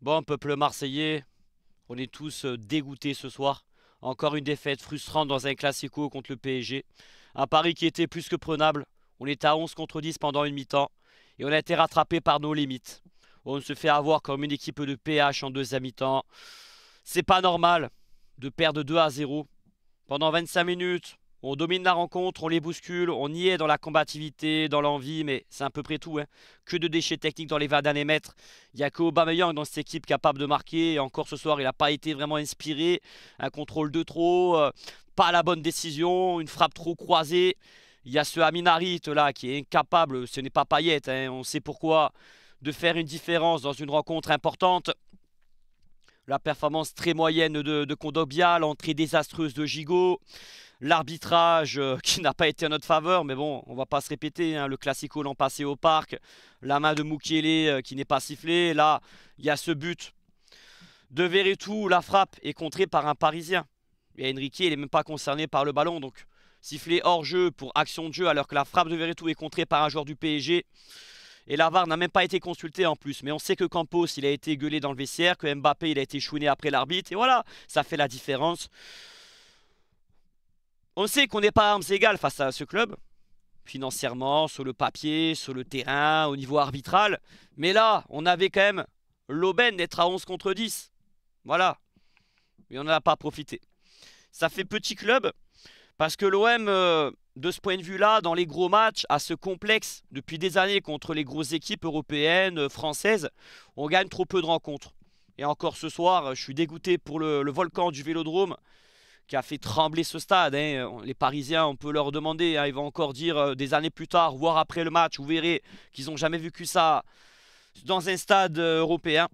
Bon, peuple marseillais, on est tous euh, dégoûtés ce soir. Encore une défaite frustrante dans un classico contre le PSG. Un pari qui était plus que prenable. On est à 11 contre 10 pendant une mi-temps. Et on a été rattrapé par nos limites. On se fait avoir comme une équipe de PH en deuxième mi-temps. C'est pas normal de perdre 2 à 0 pendant 25 minutes. On domine la rencontre, on les bouscule, on y est dans la combativité, dans l'envie, mais c'est à peu près tout. Hein. Que de déchets techniques dans les 20 derniers mètres. Il n'y a que Aubameyang dans cette équipe capable de marquer. Et encore ce soir, il n'a pas été vraiment inspiré. Un contrôle de trop, euh, pas la bonne décision, une frappe trop croisée. Il y a ce Aminarit là qui est incapable, ce n'est pas Payet, hein. on sait pourquoi, de faire une différence dans une rencontre importante. La performance très moyenne de, de l'entrée désastreuse de Gigot l'arbitrage euh, qui n'a pas été en notre faveur, mais bon, on va pas se répéter, hein. le classico l'an passé au parc, la main de Mukiele euh, qui n'est pas sifflée, là, il y a ce but de Veretout, la frappe est contrée par un Parisien. Et Enrique, il n'est même pas concerné par le ballon, donc sifflé hors-jeu pour action de jeu, alors que la frappe de Veretout est contrée par un joueur du PSG. Et Lavar n'a même pas été consulté en plus. Mais on sait que Campos, il a été gueulé dans le vestiaire, que Mbappé, il a été chouiné après l'arbitre. Et voilà, ça fait la différence. On sait qu'on n'est pas armes égales face à ce club, financièrement, sur le papier, sur le terrain, au niveau arbitral. Mais là, on avait quand même l'aubaine d'être à 11 contre 10. Voilà. Mais on n'en a pas profité. Ça fait petit club, parce que l'OM, euh, de ce point de vue-là, dans les gros matchs, à ce complexe depuis des années contre les grosses équipes européennes, euh, françaises. On gagne trop peu de rencontres. Et encore ce soir, je suis dégoûté pour le volcan du Vélodrome qui a fait trembler ce stade. Hein. Euh, les Parisiens, on peut leur demander, hein. ils vont encore dire euh, des années plus tard, voire après le match, vous verrez qu'ils n'ont jamais vécu ça dans un stade euh, européen.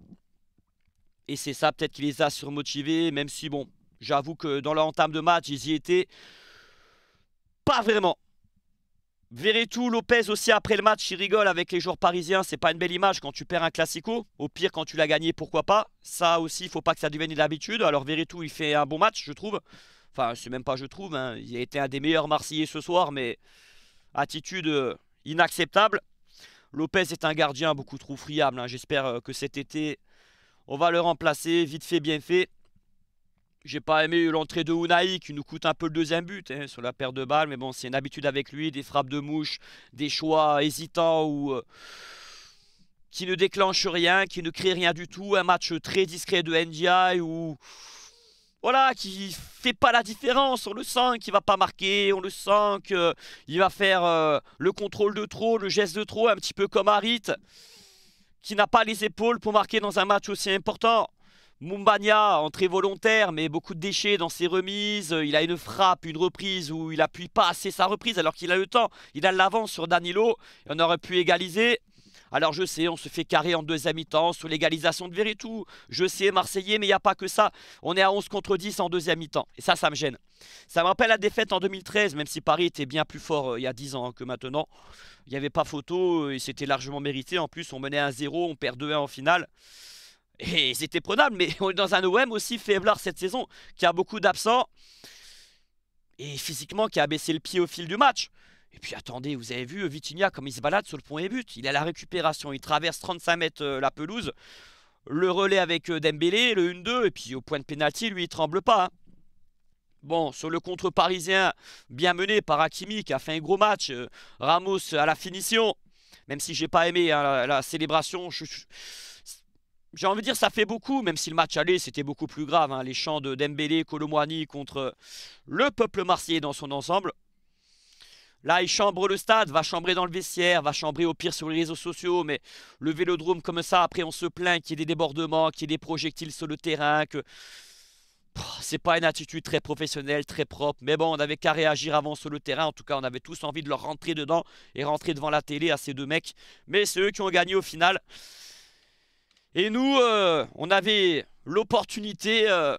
Et c'est ça peut-être qui les a surmotivés, même si bon, j'avoue que dans leur entame de match, ils y étaient pas vraiment. Veretout Lopez aussi après le match, il rigole avec les joueurs parisiens. C'est pas une belle image quand tu perds un classico. Au pire, quand tu l'as gagné, pourquoi pas. Ça aussi, il faut pas que ça devienne une habitude. Alors Veretout il fait un bon match, je trouve. Enfin, c'est même pas je trouve. Hein. Il a été un des meilleurs Marseillais ce soir, mais attitude euh, inacceptable. Lopez est un gardien beaucoup trop friable. Hein. J'espère euh, que cet été, on va le remplacer vite fait, bien fait. J'ai pas aimé l'entrée de Unai qui nous coûte un peu le deuxième but hein, sur la paire de balles, mais bon, c'est une habitude avec lui, des frappes de mouche, des choix hésitants ou euh, qui ne déclenchent rien, qui ne créent rien du tout. Un match très discret de NDI ou voilà, qui fait pas la différence. On le sent qu'il va pas marquer, on le sent qu'il va faire euh, le contrôle de trop, le geste de trop, un petit peu comme Harit, qui n'a pas les épaules pour marquer dans un match aussi important. Mumbagna, entrée volontaire, mais beaucoup de déchets dans ses remises. Euh, il a une frappe, une reprise où il appuie pas assez sa reprise alors qu'il a le temps. Il a l'avance sur Danilo. On aurait pu égaliser. Alors je sais, on se fait carrer en deuxième mi-temps sous l'égalisation de Veretout. Je sais, Marseillais, mais il n'y a pas que ça. On est à 11 contre 10 en deuxième mi-temps. Et ça, ça me gêne. Ça me rappelle la défaite en 2013, même si Paris était bien plus fort euh, il y a 10 ans hein, que maintenant. Il n'y avait pas photo et c'était largement mérité. En plus, on menait à 0, on perd 2-1 en finale. Et ils étaient prenables, mais on est dans un OM aussi faiblard cette saison, qui a beaucoup d'absents, et physiquement qui a baissé le pied au fil du match. Et puis attendez, vous avez vu Vitinha comme il se balade sur le point et but. Il a la récupération, il traverse 35 mètres euh, la pelouse. Le relais avec euh, Dembélé, le 1-2, et puis au point de pénalty, lui, il tremble pas. Hein. Bon, sur le contre parisien, bien mené par Hakimi qui a fait un gros match. Euh, Ramos à la finition, même si j'ai pas aimé hein, la, célébration. je j'ai envie de dire ça fait beaucoup, même si le match allait, c'était beaucoup plus grave. Hein. les chants de Dembélé, Colomwani contre le peuple marseillais dans son ensemble. Là, il chambre le stade, va chambrer dans le vestiaire, va chambrer au pire sur les réseaux sociaux, mais le vélodrome comme ça, après on se plaint qu'il y ait des débordements, qu'il y ait des projectiles sur le terrain, que c'est pas une attitude très professionnelle, très propre. Mais bon, on n'avait qu'à réagir avant sur le terrain. En tout cas, on avait tous envie de leur rentrer dedans et rentrer devant la télé à ces deux mecs. Mais c'est eux qui ont gagné au final. Et nous, euh, on avait l'opportunité, euh,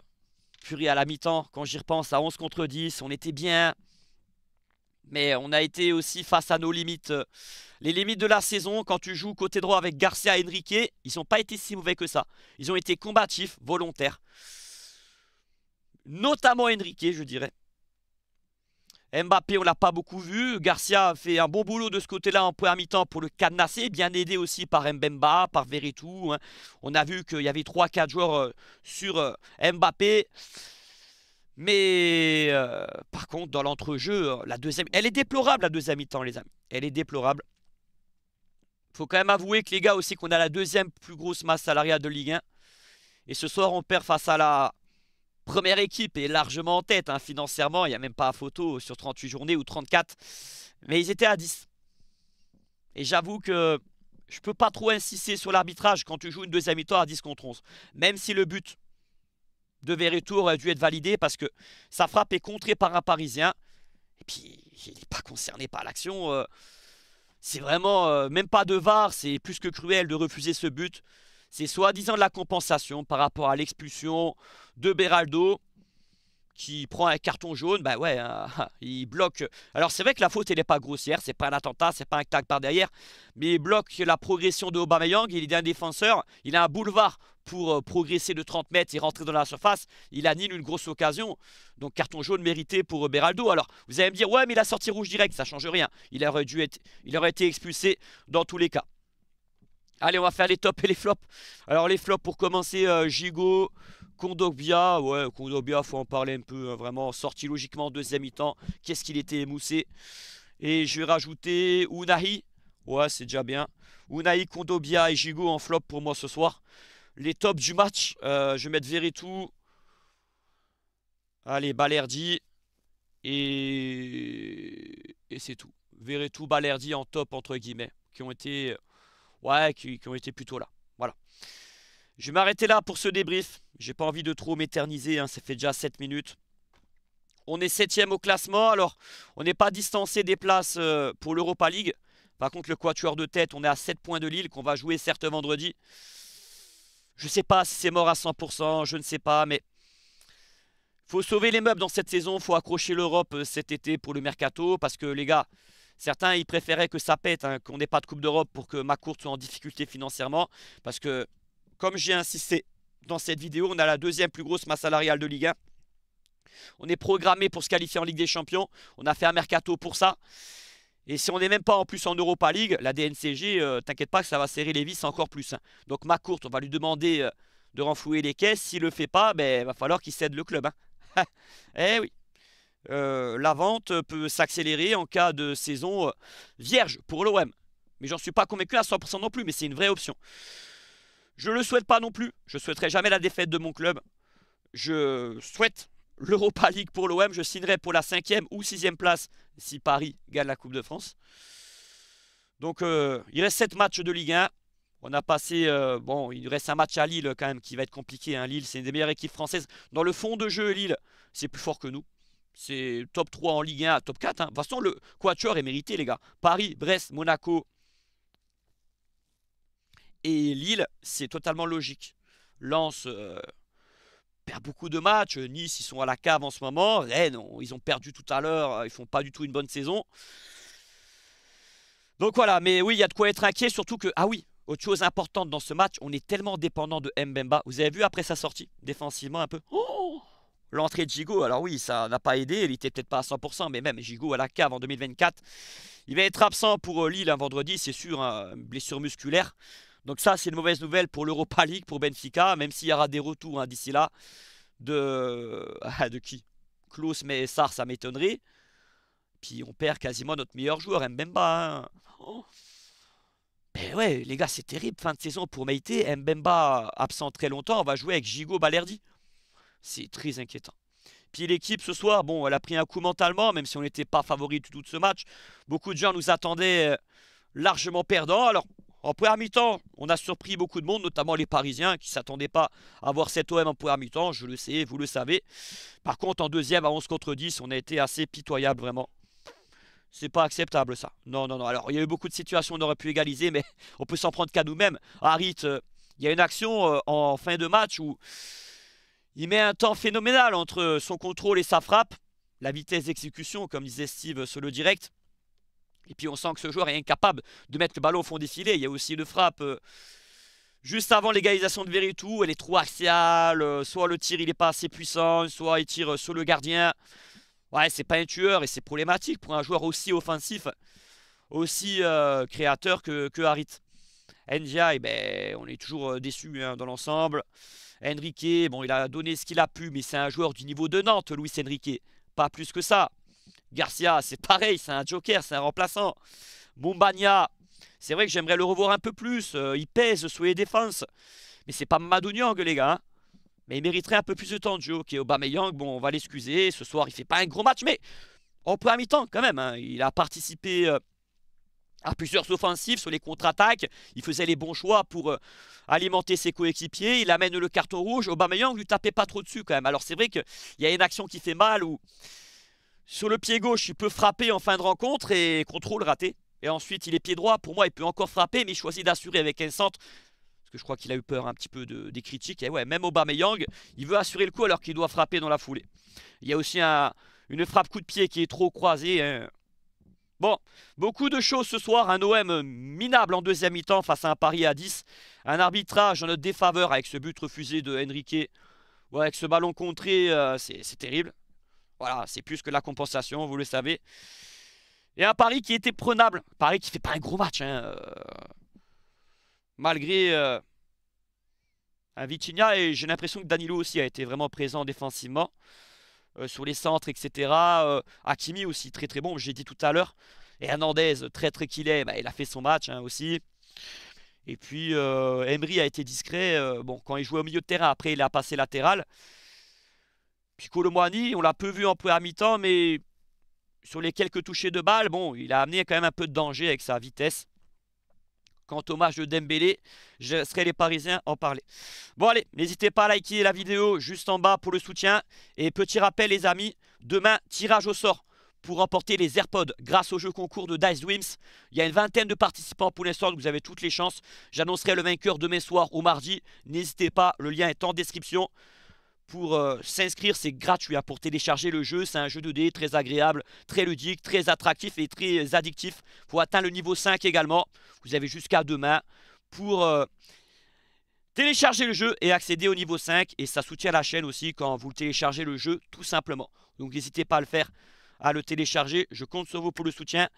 furie à la mi-temps, quand j'y repense, à 11 contre 10, on était bien. Mais on a été aussi face à nos limites. Euh, les limites de la saison, quand tu joues côté droit avec Garcia et Enrique, ils n'ont pas été si mauvais que ça. Ils ont été combatifs, volontaires. Notamment Enrique, je dirais. Mbappé, on l'a pas beaucoup vu. Garcia fait un bon boulot de ce côté-là en première mi-temps pour le cadenasser, bien aidé aussi par Mbemba, par Veretout. Hein. On a vu qu'il y avait 3-4 joueurs euh, sur euh, Mbappé. Mais euh, par contre, dans l'entrejeu, la deuxième, elle est déplorable la deuxième mi-temps, les amis. Elle est déplorable. Faut quand même avouer que les gars aussi qu'on a la deuxième plus grosse masse salariale de Ligue 1. Et ce soir, on perd face à la première équipe est largement en tête hein, financièrement. Il n'y a même pas photo sur 38 journées ou 34. Mais ils étaient à 10. Et j'avoue que je ne peux pas trop insister sur l'arbitrage quand tu joues une deuxième mi à 10 contre 11. Même si le but de Véretour a dû être validé parce que sa frappe est contrée par un Parisien. Et puis, il n'est pas concerné par l'action. Euh. C'est vraiment, euh, même pas de VAR, c'est plus que cruel de refuser ce but. C'est soi-disant de la compensation par rapport à l'expulsion de Beraldo qui prend un carton jaune, bah ouais, hein, il bloque. Alors c'est vrai que la faute elle n'est pas grossière, c'est pas un attentat, c'est pas un tag par derrière, mais il bloque la progression de Aubameyang, il est un défenseur, il a un boulevard pour euh, progresser de 30 mètres et rentrer dans la surface, il annule une grosse occasion. Donc carton jaune mérité pour euh, Beraldo. Alors vous allez me dire ouais mais il a sorti rouge direct, ça change rien. Il aurait dû être, il aurait été expulsé dans tous les cas. Allez, on va faire les tops et les flops. Alors, les flops, pour commencer, Jigo, euh, Gigot, Kondogbia. Ouais, Kondogbia, faut en parler un peu, hein, vraiment. Sorti logiquement en deuxième mi-temps. Qu'est-ce qu'il était émoussé. Et je vais rajouter Unahi. Ouais, c'est déjà bien. Unahi, Kondobia et Jigo en flop pour moi ce soir. Les tops du match, euh, je vais mettre Veretout. Allez, Balerdi. Et, et c'est tout. Veretout, Balerdi en top, entre guillemets, qui ont été ouais, qui, ont été plutôt là. Voilà. Je vais m'arrêter là pour ce débrief. J'ai pas envie de trop m'éterniser, hein, ça fait déjà 7 minutes. On est septième au classement, alors on n'est pas distancé des places euh, pour l'Europa League. Par contre, le quatuor de tête, on est à 7 points de Lille qu'on va jouer certes vendredi. Je ne sais pas si c'est mort à 100%, je ne sais pas, mais faut sauver les meubles dans cette saison, faut accrocher l'Europe euh, cet été pour le mercato, parce que les gars, Certains, ils préféraient que ça pète, hein, qu'on n'ait pas de Coupe d'Europe pour que ma soit en difficulté financièrement. Parce que, comme j'ai insisté dans cette vidéo, on a la deuxième plus grosse masse salariale de Ligue 1. On est programmé pour se qualifier en Ligue des Champions. On a fait un mercato pour ça. Et si on n'est même pas en plus en Europa League, la DNCG, euh, t'inquiète pas que ça va serrer les vis encore plus. Hein. Donc ma on va lui demander euh, de renflouer les caisses. S'il ne le fait pas, ben, va falloir qu'il cède le club. Hein. eh oui. Euh, la vente peut s'accélérer en cas de saison euh, vierge pour l'OM. Mais j'en suis pas convaincu à 100% non plus, mais c'est une vraie option. Je le souhaite pas non plus. Je souhaiterai jamais la défaite de mon club. Je souhaite l'Europa League pour l'OM. Je signerai pour la cinquième ou sixième place si Paris gagne la Coupe de France. Donc euh, il reste 7 matchs de Ligue 1. On a passé, bon, il reste un match à Lille quand même qui va être compliqué. Hein. Lille, c'est une des meilleures équipes françaises. Dans le fond de jeu, Lille, c'est plus fort que nous c'est top 3 en Ligue 1, top 4. Hein. De toute façon, le Quatuor est mérité, les gars. Paris, Brest, Monaco et Lille, c'est totalement logique. Lens euh, perd beaucoup de matchs. Nice, ils sont à la cave en ce moment. Rennes, ils ont perdu tout à l'heure. Euh, ils font pas du tout une bonne saison. Donc voilà, mais oui, il y a de quoi être inquiet, surtout que. Ah oui, autre chose importante dans ce match, on est tellement dépendant de Mbemba. Vous avez vu après sa sortie, défensivement un peu. Oh l'entrée de Gigot. Alors oui, ça n'a pas aidé, il était peut-être pas à 100%, mais même Gigot à la cave en 2024. Il va être absent pour euh, Lille un vendredi, c'est sûr, hein, blessure musculaire. Donc ça, c'est une mauvaise nouvelle pour l'Europa League, pour Benfica, même s'il y aura des retours hein, d'ici là. De... Ah, de qui Klaus mais ça ça m'étonnerait. Puis on perd quasiment notre meilleur joueur, Mbemba. Mais hein. ben ouais, les gars, c'est terrible. Fin de saison pour Meite. Mbemba absent très longtemps. On va jouer avec Gigo Balerdi. C'est très inquiétant. Puis l'équipe ce soir, bon, elle a pris un coup mentalement, même si on n'était pas favori du tout de ce match. Beaucoup de gens nous attendaient euh, largement perdants. Alors, en première mi-temps, on a surpris beaucoup de monde, notamment les Parisiens qui ne s'attendaient pas à voir cet OM en première mi-temps. Je le sais, vous le savez. Par contre, en deuxième, à 11 contre 10, on a été assez pitoyable, vraiment. C'est pas acceptable ça. Non, non, non. Alors, il y a eu beaucoup de situations, on aurait pu égaliser, mais on peut s'en prendre qu'à nous-mêmes. Harit, euh, il y a une action euh, en fin de match où il met un temps phénoménal entre son contrôle et sa frappe. La vitesse d'exécution, comme disait Steve sur le direct. Et puis on sent que ce joueur est incapable de mettre le ballon au fond des filets. Il y a aussi une frappe euh, juste avant l'égalisation de Veretout. Elle est trop axiale. Euh, soit le tir il n'est pas assez puissant, soit il tire sur le gardien. Ouais, c'est pas un tueur et c'est problématique pour un joueur aussi offensif, aussi euh, créateur que, que Harit. NGI, eh ben, on est toujours euh, déçu hein, dans l'ensemble. Enrique, bon, il a donné ce qu'il a pu, mais c'est un joueur du niveau de Nantes, Luis Enrique. Pas plus que ça. Garcia, c'est pareil, c'est un joker, c'est un remplaçant. Mumbania, c'est vrai que j'aimerais le revoir un peu plus. Euh, il pèse sur les défenses. Mais c'est pas Madouniang, les gars. Hein. Mais il mériterait un peu plus de temps de jeu. Ok, Aubameyang, bon, on va l'excuser. Ce soir, il fait pas un gros match, mais on peut à mi-temps quand même. Hein. Il a participé... Euh, à ah, plusieurs offensives sur les contre-attaques. Il faisait les bons choix pour euh, alimenter ses coéquipiers. Il amène le carton rouge. Aubameyang lui tapait pas trop dessus quand même. Alors c'est vrai qu'il y a une action qui fait mal où sur le pied gauche, il peut frapper en fin de rencontre et contrôle raté. Et ensuite, il est pied droit. Pour moi, il peut encore frapper, mais il choisit d'assurer avec un centre. Parce que je crois qu'il a eu peur un petit peu de, des critiques. Et ouais, même Aubameyang, il veut assurer le coup alors qu'il doit frapper dans la foulée. Il y a aussi un, une frappe coup de pied qui est trop croisée. Hein. Bon, beaucoup de choses ce soir. Un OM minable en deuxième mi-temps face à un Paris à 10. Un arbitrage en notre défaveur avec ce but refusé de Henrique. Ouais, avec ce ballon contré, euh, c'est terrible. Voilà, c'est plus que la compensation, vous le savez. Et un Paris qui était prenable. Paris qui fait pas un gros match. Hein, euh, malgré euh, un Vitinha. Et j'ai l'impression que Danilo aussi a été vraiment présent défensivement. Euh, sur les centres, etc. Euh, Hakimi aussi, très très bon, j'ai dit tout à l'heure. Et Hernandez, très qu'il est, bah, il a fait son match hein, aussi. Et puis euh, Emery a été discret. bon, quand il jouait au milieu de terrain, après il a passé latéral. Puis Colomwani, on l'a peu vu en première mi-temps, mais sur les quelques touchés de balle, bon, il a amené quand même un peu de danger avec sa vitesse. Quant au match de Dembélé, je serai les Parisiens en parler. Bon allez, n'hésitez pas à liker la vidéo juste en bas pour le soutien. Et petit rappel les amis, demain, tirage au sort pour remporter les AirPods grâce au jeu concours de Dice Dreams. Il y a une vingtaine de participants pour l'instant, sorts. vous avez toutes les chances. J'annoncerai le vainqueur demain soir ou mardi. N'hésitez pas, le lien est en description pour euh, s'inscrire, c'est gratuit hein, pour télécharger le jeu. C'est un jeu 2D très agréable, très ludique, très attractif et très euh, addictif. Pour atteindre le niveau 5 également, vous avez jusqu'à demain pour euh, télécharger le jeu et accéder au niveau 5. Et ça soutient la chaîne aussi quand vous téléchargez le jeu, tout simplement. Donc n'hésitez pas à le faire, à le télécharger. Je compte sur vous pour le soutien.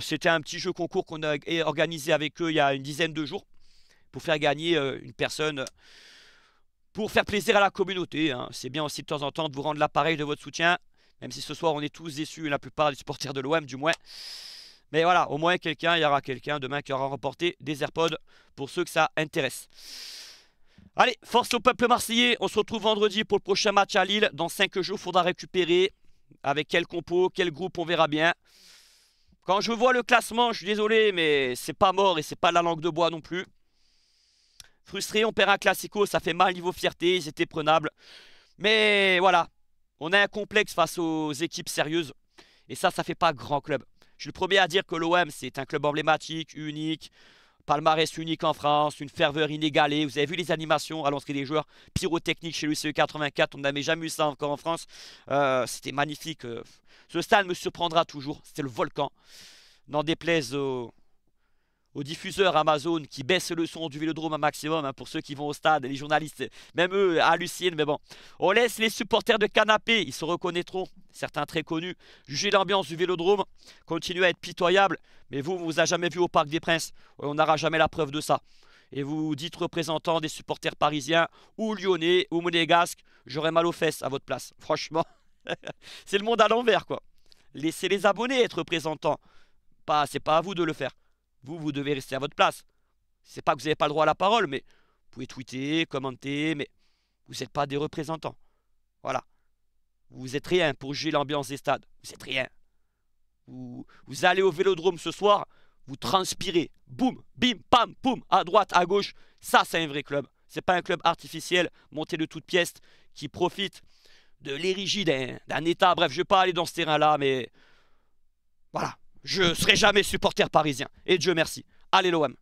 C'était un petit jeu concours qu'on a organisé avec eux il y a une dizaine de jours pour faire gagner une personne pour faire plaisir à la communauté. Hein. C'est bien aussi de temps en temps de vous rendre l'appareil de votre soutien, même si ce soir on est tous déçus, la plupart des supporters de l'OM du moins. Mais voilà, au moins quelqu'un, il y aura quelqu'un demain qui aura remporté des AirPods pour ceux que ça intéresse. Allez, force au peuple marseillais, on se retrouve vendredi pour le prochain match à Lille. Dans 5 jours, il faudra récupérer avec quel compo, quel groupe, on verra bien. Quand je vois le classement, je suis désolé, mais c'est pas mort et c'est pas la langue de bois non plus. Frustré, on perd un Classico, ça fait mal niveau fierté, ils étaient prenables. Mais voilà, on a un complexe face aux équipes sérieuses. Et ça, ça fait pas grand club. Je suis le premier à dire que l'OM, c'est un club emblématique, unique, palmarès unique en France, une ferveur inégalée. Vous avez vu les animations à l'entrée des joueurs pyrotechniques chez l'UCE 84. On n'avait jamais eu ça encore en France. Euh, c'était magnifique. Euh, ce stade me surprendra toujours. C'était le volcan. N'en déplaise aux, aux diffuseurs Amazon qui baissent le son du Vélodrome un maximum hein, pour ceux qui vont au stade, les journalistes, même eux hallucinent, mais bon. On laisse les supporters de canapé, ils se reconnaîtront, certains très connus, juger l'ambiance du Vélodrome, continue à être pitoyable, mais vous, on vous avez jamais vu au Parc des Princes, on n'aura jamais la preuve de ça et vous dites représentant des supporters parisiens ou lyonnais ou monégasques, j'aurais mal aux fesses à votre place. Franchement, c'est le monde à l'envers quoi. Laissez les abonnés être représentants. Pas, c'est pas à vous de le faire. Vous, vous devez rester à votre place. C'est pas que vous n'avez pas le droit à la parole, mais vous pouvez tweeter, commenter, mais vous n'êtes pas des représentants. Voilà. Vous êtes rien pour juger l'ambiance des stades. Vous n'êtes rien. Vous, vous allez au vélodrome ce soir, vous transpirez. Boum, bim, pam, poum, à droite, à gauche. Ça, c'est un vrai club. C'est pas un club artificiel, monté de toutes pièces, qui profite de l'érigie d'un État. Bref, je ne vais pas aller dans ce terrain-là, mais voilà je serai jamais supporter parisien. Et Dieu merci. Allez l'OM.